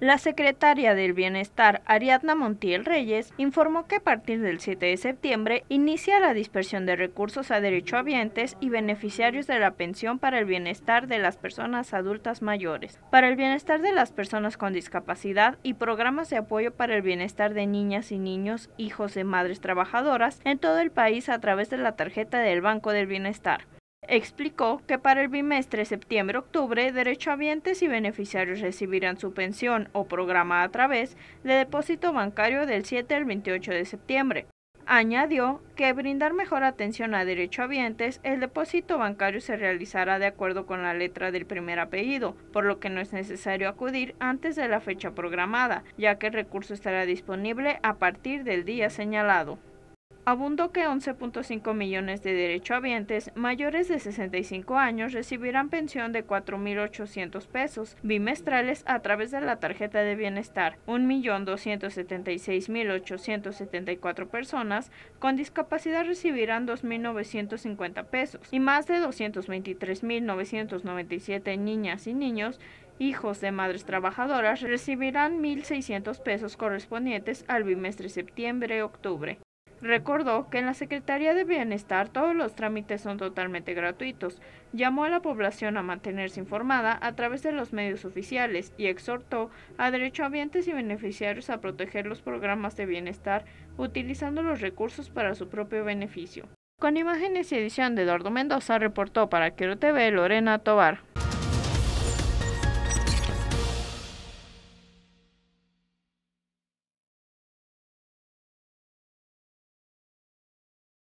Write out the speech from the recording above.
La secretaria del Bienestar, Ariadna Montiel Reyes, informó que a partir del 7 de septiembre inicia la dispersión de recursos a derechohabientes y beneficiarios de la pensión para el bienestar de las personas adultas mayores, para el bienestar de las personas con discapacidad y programas de apoyo para el bienestar de niñas y niños, hijos de madres trabajadoras, en todo el país a través de la tarjeta del Banco del Bienestar. Explicó que para el bimestre septiembre-octubre, derechohabientes y beneficiarios recibirán su pensión o programa a través de depósito bancario del 7 al 28 de septiembre. Añadió que brindar mejor atención a derechohabientes, el depósito bancario se realizará de acuerdo con la letra del primer apellido, por lo que no es necesario acudir antes de la fecha programada, ya que el recurso estará disponible a partir del día señalado abundó que 11.5 millones de derechohabientes mayores de 65 años recibirán pensión de 4.800 pesos bimestrales a través de la tarjeta de bienestar. 1.276.874 personas con discapacidad recibirán 2.950 pesos y más de 223.997 niñas y niños hijos de madres trabajadoras recibirán 1.600 pesos correspondientes al bimestre septiembre-octubre. Recordó que en la Secretaría de Bienestar todos los trámites son totalmente gratuitos. Llamó a la población a mantenerse informada a través de los medios oficiales y exhortó a derechohabientes y beneficiarios a proteger los programas de bienestar utilizando los recursos para su propio beneficio. Con imágenes y edición de Eduardo Mendoza, reportó para Quiero TV Lorena Tobar.